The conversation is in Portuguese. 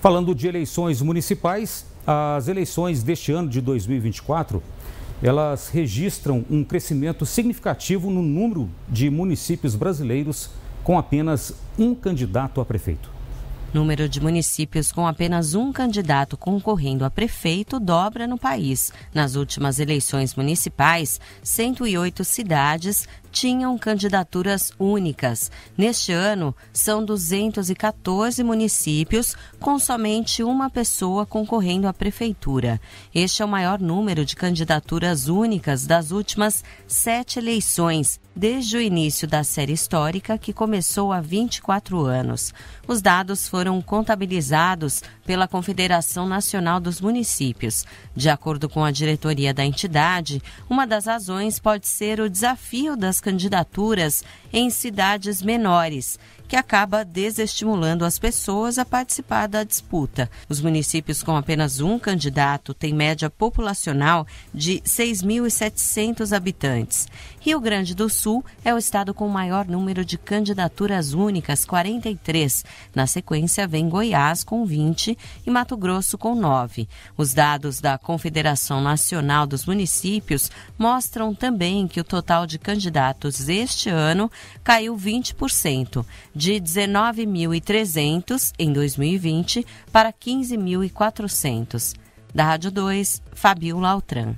Falando de eleições municipais, as eleições deste ano de 2024, elas registram um crescimento significativo no número de municípios brasileiros com apenas um candidato a prefeito. Número de municípios com apenas um candidato concorrendo a prefeito dobra no país. Nas últimas eleições municipais, 108 cidades tinham candidaturas únicas. Neste ano, são 214 municípios com somente uma pessoa concorrendo à prefeitura. Este é o maior número de candidaturas únicas das últimas sete eleições, desde o início da série histórica, que começou há 24 anos. Os dados foram foram contabilizados pela Confederação Nacional dos Municípios. De acordo com a diretoria da entidade, uma das razões pode ser o desafio das candidaturas em cidades menores, que acaba desestimulando as pessoas a participar da disputa. Os municípios com apenas um candidato têm média populacional de 6.700 habitantes. Rio Grande do Sul é o estado com o maior número de candidaturas únicas, 43. Na sequência, sequência vem Goiás com 20 e Mato Grosso com 9. Os dados da Confederação Nacional dos Municípios mostram também que o total de candidatos este ano caiu 20%, de 19.300 em 2020 para 15.400. Da Rádio 2, Fabio Lautran.